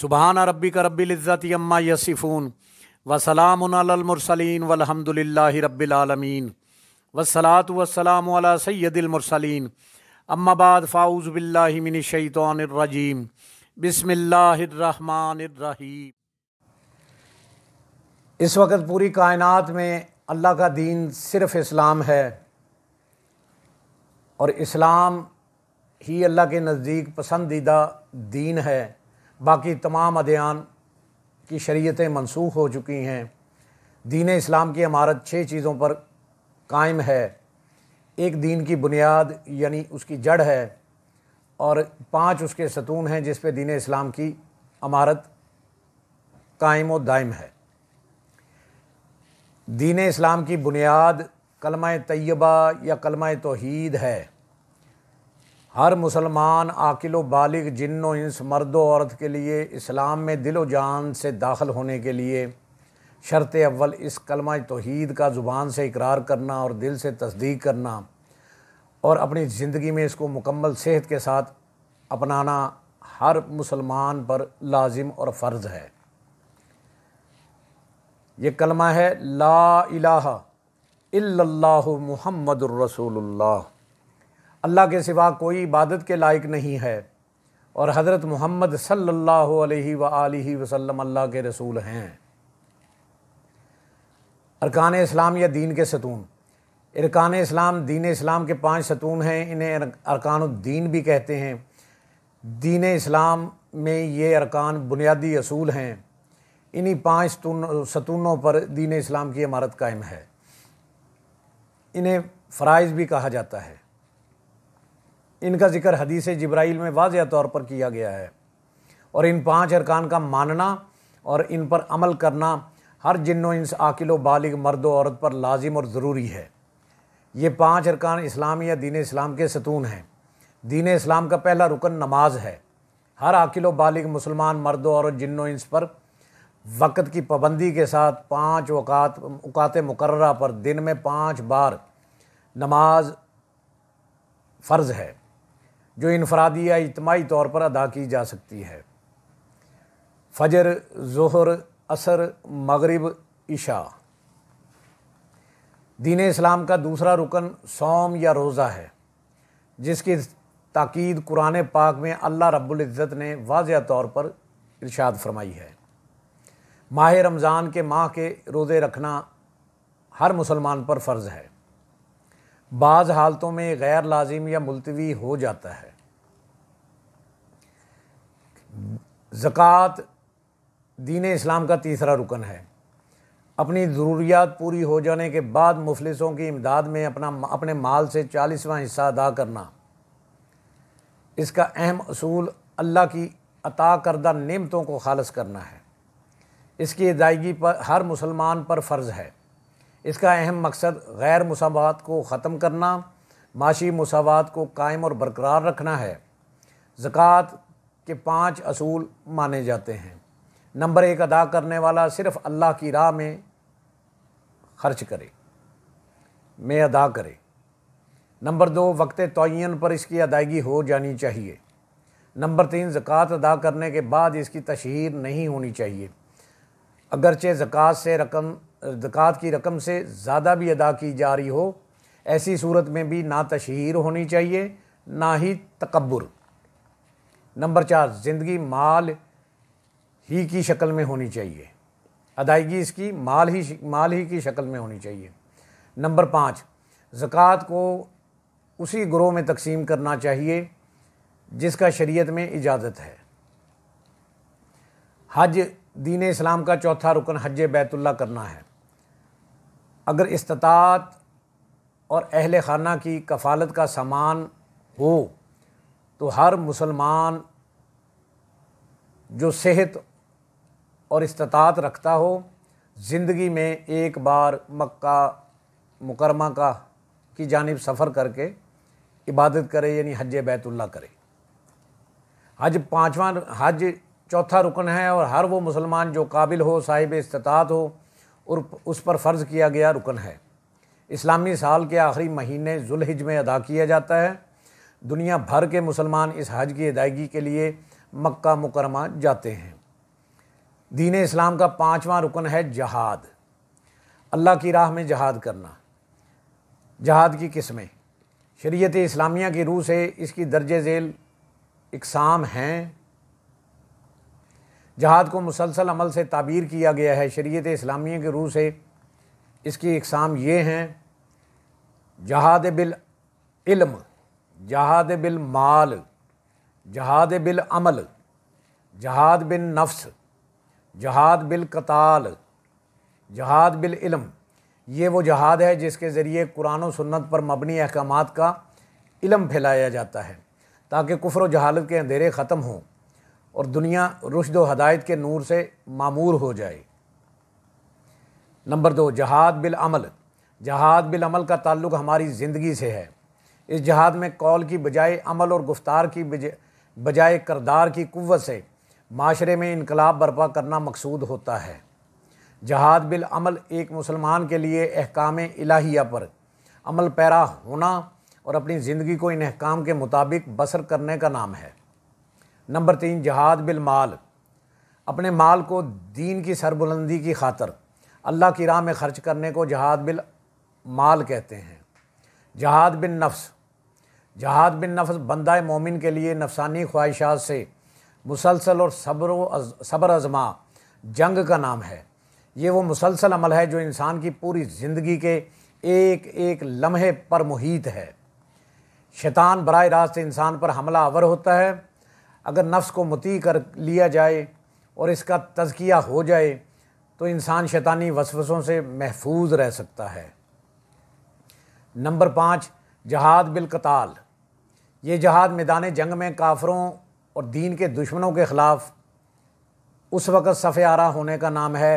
सुबहान रबी का रबीज़त अम्मा यसिफ़ून वसलामसलिन वलहमदिल्ला रबालमीन वसलात वसलाम सैदिलमरसलिन अम्माबाद फ़ाउज़ शैतरजीम बसमीम इस वक्त पूरी कायनात में अल्लाह का दीन सिर्फ़ इस्लाम है और इस्लाम ही अल्लाह के नज़दीक पसंदीदा दीन है बाकी तमाम अध्ययन की शरीयतें मनसूख हो चुकी हैं दीन इस्लाम की इमारत छः चीज़ों पर कायम है एक दीन की बुनियाद यानी उसकी जड़ है और पांच उसके सतून हैं जिस पे दीन इस्लाम की अमारत कायम व दायम है दीन इस्लाम की बुनियाद कलमा तैयबा या कलमा तोहीद है हर मुसलमान आकिलो बालिग जिन्नो इंस मर्द औरत के लिए इस्लाम में दिलो जान से दाखिल होने के लिए शर्त अव्वल इस कलमा तोहीद का ज़ुबान से इकरार करना और दिल से तस्दीक करना और अपनी ज़िंदगी में इसको मुकम्मल सेहत के साथ अपनाना हर मुसलमान पर लाजिम और फ़र्ज़ है ये कलमा है ला इलाहा इल्लल्लाहु मुहम्मद रसूलुल्लाह अल्लाह के सिवा कोई इबादत के लायक नहीं है और हज़रत मोहम्मद सल्लल्लाहु अलैहि व वसल्लम अल्लाह के रसूल हैं अरकान इस्लाम या दीन के सतून अरकान इस्लाम दीन इस्लाम के पांच सतून हैं इन्हें अरकानद्दीन भी कहते हैं दीन इस्लाम में ये अरकान बुनियादी असूल हैं इन्हीं पांच सतूनों पर दीन इस्लाम की इमारत कायम है इन्हें फ़राइज़ भी कहा जाता है इनका जिक्र हदीस जब्राइल में वाज तौर पर किया गया है और इन पांच अरकान का मानना और इन पर अमल करना हर जिन्नो इंस आकिलो बालिग मर्द औरत पर लाजिम और ज़रूरी है ये पांच अरकान इस्लाम या दीन इस्लाम के सतून हैं दीन इस्लाम का पहला रुकन नमाज है हर आकिलो बालिग मुसलमान मर्द औरत जिन्नो इंस पर वक़्त की पाबंदी के साथ पाँच वक़ात अवकात मुकर्रा पर दिन में पाँच बार नमाज फ़र्ज़ है जो इनफरादी या इजमाही तौर पर अदा की जा सकती है फजर जहर असर मगरब इशा दीन इस्लाम का दूसरा रुकन सोम या रोज़ा है जिसकी ताकीद कुरान पाक में अल्लाह रब्ज़त ने वाज तौर पर इरशाद फरमाई है माह रमज़ान के माह के रोज़े रखना हर मुसलमान पर फ़र्ज़ है बाज़ हालतों में गैर लाजिम या मुलतवी हो जाता है ज़क़़त दीन इस्लाम का तीसरा रुकन है अपनी ज़रूरियात पूरी हो जाने के बाद मुफलिसों की इमदाद में अपना अपने माल से चालीसवां हिस्सा अदा करना इसका अहम असूल अल्लाह की अता करदा नियमतों को खालस करना है इसकी अदायगी पर हर मुसलमान पर फ़र्ज़ है इसका अहम मकसद गैर मसावत को ख़त्म करना माशी मसावत को कायम और बरकरार रखना है ज़क़़त के पाँच असूल माने जाते हैं नंबर एक अदा करने वाला सिर्फ़ अल्लाह की राह में खर्च करे में अदा करे नंबर दो वक्त तोयन पर इसकी अदायगी हो जानी चाहिए नंबर तीन ज़क़़त अदा करने के बाद इसकी तशहर नहीं होनी चाहिए अगरचे ज़क़़त से रकम ज़क़़त की रकम से ज़्यादा भी अदा की जा रही हो ऐसी सूरत में भी ना तशहर होनी चाहिए ना ही तकबर नंबर चार ज़िंदगी माल ही की शक्ल में होनी चाहिए अदायगी इसकी माल ही माल ही की शक्ल में होनी चाहिए नंबर पाँच ज़क़़त को उसी ग्रोह में तकसीम करना चाहिए जिसका शरीयत में इजाज़त है हज दीन इस्लाम का चौथा रुकन हज बैतुल्ला करना है अगर इस्तात और अहल खाना की कफ़ालत का सामान हो तो हर मुसलमान जो सेहत और इस्तात रखता हो ज़िंदगी में एक बार मक्का मुकरमा का की जानब सफ़र करके इबादत करे यानी हज बैतुल्ला करे हज पाँचवा हज चौथा रुकन है और हर वो मुसलमान जो काबिल हो साहिब इस्तात हो और उस पर फ़र्ज़ किया गया रुकन है इस्लामी साल के आखिरी महीने जुलहिज में अदा किया जाता है दुनिया भर के मुसलमान इस हज की अदायगी के लिए मक्का मुकरमा जाते हैं दीन इस्लाम का पाँचवा रुकन है जहाद अल्लाह की राह में जहाद करना जहाद की किस्में शरीयत इस्लामिया की रूह से इसकी दर्ज झेल इकसाम हैं जहाद को मुसलसल अमल से ताबीर किया गया है शरीत इस्लामिया के रूह से इसकी इकसाम ये हैं जहाद बिल इल्म जहाद बिल माल जहाद बिल अमल जहाद बिन नफ्स जहाद बिल कताल जहाद बिल इल्म ये वो जहाद है जिसके ज़रिए कुरान और सुन्नत पर मबनी अहकाम का इलम फैलाया जाता है ताकि कुफर जहालत के अंधेरे ख़त्म हों और दुनिया रुशद हदायत के नूर से मामूर हो जाए नंबर दो जहाद बिल अमल जहाद बिल अमल का ताल्लुक हमारी ज़िंदगी से है इस जहाद में कॉल की बजाय अमल और गुफ्तार की बजाय करदार की कुत से माशरे में इनकलाब बर्पा करना मकसूद होता है जहाद बिल अमल एक मुसलमान के लिए अहकाम इलाहिया पर अमल पैरा होना और अपनी ज़िंदगी को इन अहकाम के मुताबिक बसर करने का नाम है नंबर तीन जहाद बिल माल अपने माल को दीन की सरबुलंदी की खातर अल्लाह की राह में ख़र्च करने को जहाद बिल माल कहते हैं जहाद बिन नफ्स जहाद बिन नफ्स बंदा मोमिन के लिए नफसानी ख्वाहिशात से मुसलसल और सब्र सब्र आज़मा जंग का नाम है ये वो मुसलसल अमल है जो इंसान की पूरी ज़िंदगी के एक एक लम्हे पर मुहित है शैतान बर रास्त इंसान पर हमला आवर होता है अगर नफ्स को मती कर लिया जाए और इसका तजकिया हो जाए तो इंसान शैतानी वसवसों से महफूज रह सकता है नंबर पाँच जहाद बिलकताल ये जहाद मैदान जंग में काफरों और दीन के दुश्मनों के ख़िलाफ़ उस वक़्त सफ़े आरा होने का नाम है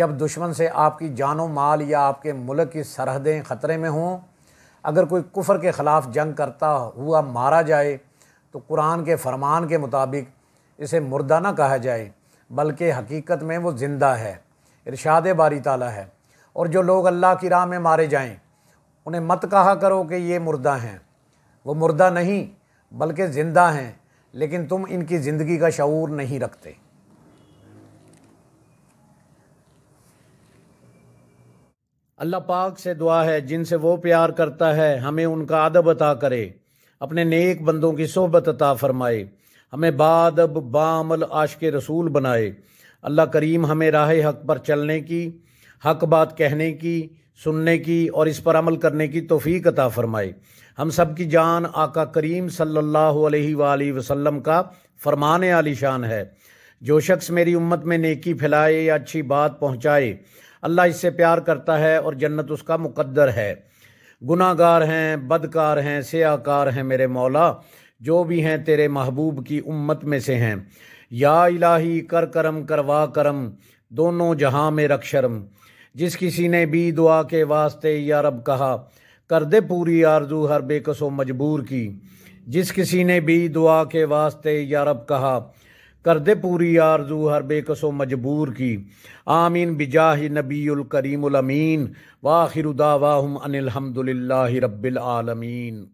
जब दुश्मन से आपकी जानो माल या आपके मुल्क की सरहदें ख़तरे में हों अगर कोई कुफर के ख़िलाफ़ जंग करता हुआ मारा जाए तो कुरान के फरमान के मुताबिक इसे मुर्दा ना कहा जाए बल्कि हकीकत में वो ज़िंदा है इरशाद बारी ताला है और जो लोग अल्लाह की राह में मारे जाएं उन्हें मत कहा करो कि ये मुर्दा हैं वो मुर्दा नहीं बल्कि ज़िंदा हैं लेकिन तुम इनकी ज़िंदगी का शूर नहीं रखते अल्लाह पाक से दुआ है जिनसे वो प्यार करता है हमें उनका अदब अता करे अपने नेक बंदों की सोहबत अता फ़रमाए हमें अब बामल आश के रसूल बनाए अल्लाह करीम हमें राह हक पर चलने की हक बात कहने की सुनने की और इस पर अमल करने की तोफ़ी अता फ़रमाए हम सब की जान आका करीम सल्लल्लाहु अलैहि सल्ला वसल्लम का फरमान आली शान है जो शख्स मेरी उम्मत में नेकी फैलाए या अच्छी बात पहुँचाए अल्लाह इससे प्यार करता है और जन्नत उसका मुकद्दर है गुनागार हैं बदकार हैं सयाकार हैं मेरे मौला जो भी हैं तेरे महबूब की उम्मत में से हैं या इलाही कर करम करवा करम दोनों जहाँ में रख शर्म जिस किसी ने भी दुआ के वास्ते या रब कहा कर दे पूरी आरजू हर बेकसो मजबूर की जिस किसी ने भी दुआ के वास्ते या रब कहा कर दे पूरी आरजू हर बेकसो मजबूर की आमीन बिजाह नबील करीममीन वाखिर दावाहम अनिलहमदिल्ला रब्बिल आलमीन